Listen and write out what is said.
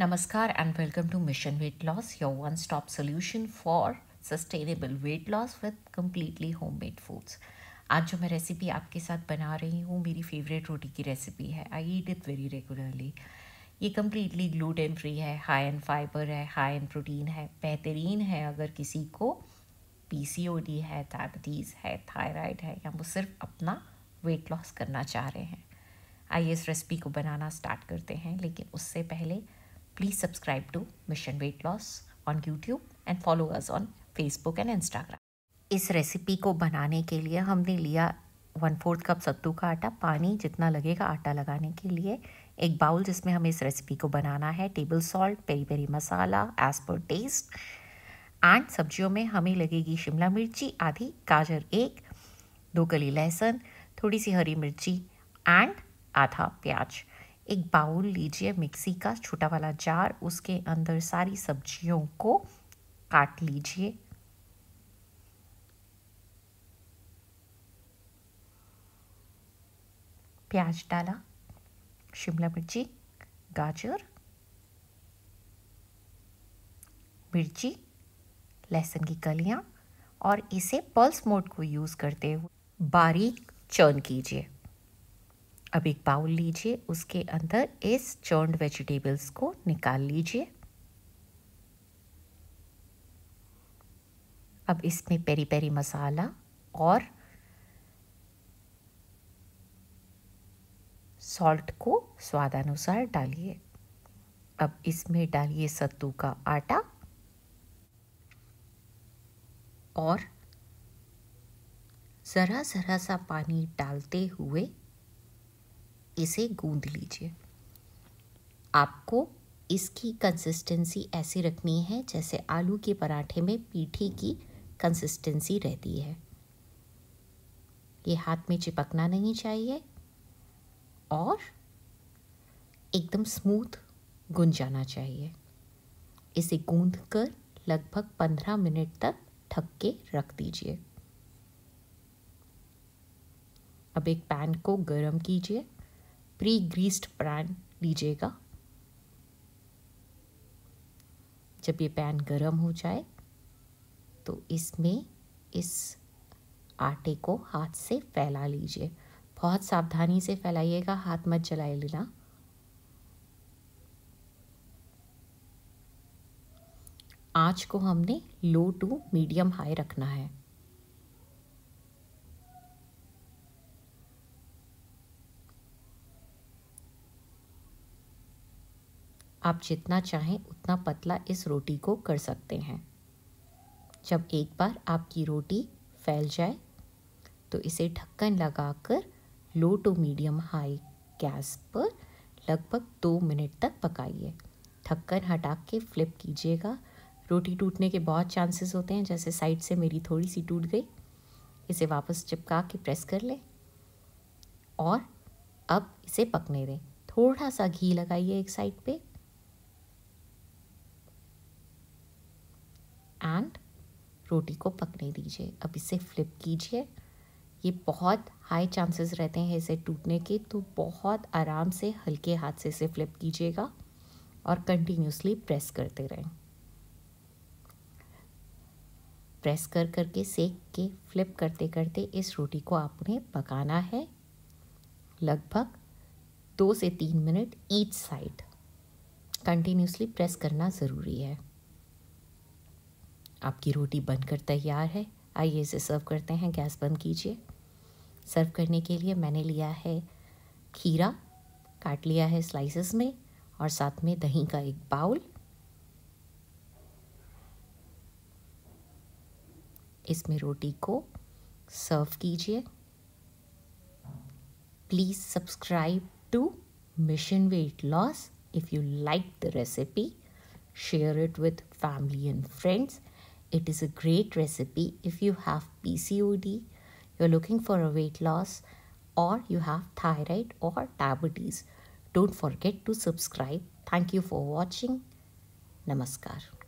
And welcome to mission weight loss your one stop solution for sustainable weight loss with completely home made foods आज जो मैं recipe आपके साथ बना रही हूँ मेरी फेवरेट रोटी की रेसिपी है I eat it very regularly ये कम्प्लीटली ग्लूटेन फ्री है हाई एंड फाइबर है हाई एंड प्रोटीन है बेहतरीन है अगर किसी को पी सी ओ डी है डायबिटीज़ है थायराइड है या वो सिर्फ अपना वेट लॉस करना चाह रहे हैं आइए इस रेसिपी को बनाना स्टार्ट करते हैं लेकिन उससे पहले Please subscribe to Mission Weight Loss on YouTube and follow us on Facebook and Instagram. इस रेसिपी को बनाने के लिए हमने लिया वन फोर्थ कप सत्तू का आटा पानी जितना लगेगा आटा लगाने के लिए एक बाउल जिसमें हमें इस रेसिपी को बनाना है table salt peri peri masala as per taste and सब्जियों में हमें लगेगी शिमला मिर्ची आधी गाजर एक दो कली लहसुन थोड़ी सी हरी मिर्ची एंड आधा प्याज एक बाउल लीजिए मिक्सी का छोटा वाला जार उसके अंदर सारी सब्जियों को काट लीजिए प्याज डाला शिमला मिर्ची गाजर मिर्ची लहसुन की कलियाँ और इसे पल्स मोड को यूज़ करते हुए बारीक चर्न कीजिए अब एक बाउल लीजिए उसके अंदर इस चर्ड वेजिटेबल्स को निकाल लीजिए अब इसमें पेरी पेरी मसाला और सॉल्ट को स्वादानुसार डालिए अब इसमें डालिए सत्तू का आटा और ज़रा ज़रा सा पानी डालते हुए इसे गूंद लीजिए आपको इसकी कंसिस्टेंसी ऐसी रखनी है जैसे आलू के पराठे में पीठी की कंसिस्टेंसी रहती है ये हाथ में चिपकना नहीं चाहिए और एकदम स्मूथ गुन जाना चाहिए इसे गूंद कर लगभग पंद्रह मिनट तक ढक के रख दीजिए अब एक पैन को गरम कीजिए प्री ग्रीस्ड पैन लीजिएगा जब ये पैन गरम हो जाए तो इसमें इस आटे को हाथ से फैला लीजिए बहुत सावधानी से फैलाइएगा हाथ मत जलाए लेना आँच को हमने लो टू मीडियम हाई रखना है आप जितना चाहें उतना पतला इस रोटी को कर सकते हैं जब एक बार आपकी रोटी फैल जाए तो इसे ढक्कन लगाकर low to medium high gas पर लगभग दो मिनट तक पकाइए ढक्कन हटा के फ्लिप कीजिएगा रोटी टूटने के बहुत चांसेस होते हैं जैसे साइड से मेरी थोड़ी सी टूट गई इसे वापस चिपका के प्रेस कर लें और अब इसे पकने दें थोड़ा सा घी लगाइए एक साइड पे एंड रोटी को पकने दीजिए अब इसे फ्लिप कीजिए ये बहुत हाई चांसेस रहते हैं इसे टूटने के तो बहुत आराम से हल्के हाथ से इसे फ्लिप कीजिएगा और कंटिन्यूसली प्रेस करते रहें प्रेस कर करके सेक के फ्लिप करते करते इस रोटी को आपने पकाना है लगभग दो से तीन मिनट ईच साइड कंटिन्यूसली प्रेस करना ज़रूरी है आपकी रोटी बनकर तैयार है आइए इसे सर्व करते हैं गैस बंद कीजिए सर्व करने के लिए मैंने लिया है खीरा काट लिया है स्लाइसेस में और साथ में दही का एक बाउल इसमें रोटी को सर्व कीजिए please subscribe to mission weight loss if you like the recipe share it with family and friends It is a great recipe if you have PCOD, you're looking for a weight loss, or you have thyroid or diabetes. Don't forget to subscribe. Thank you for watching. Namaskar.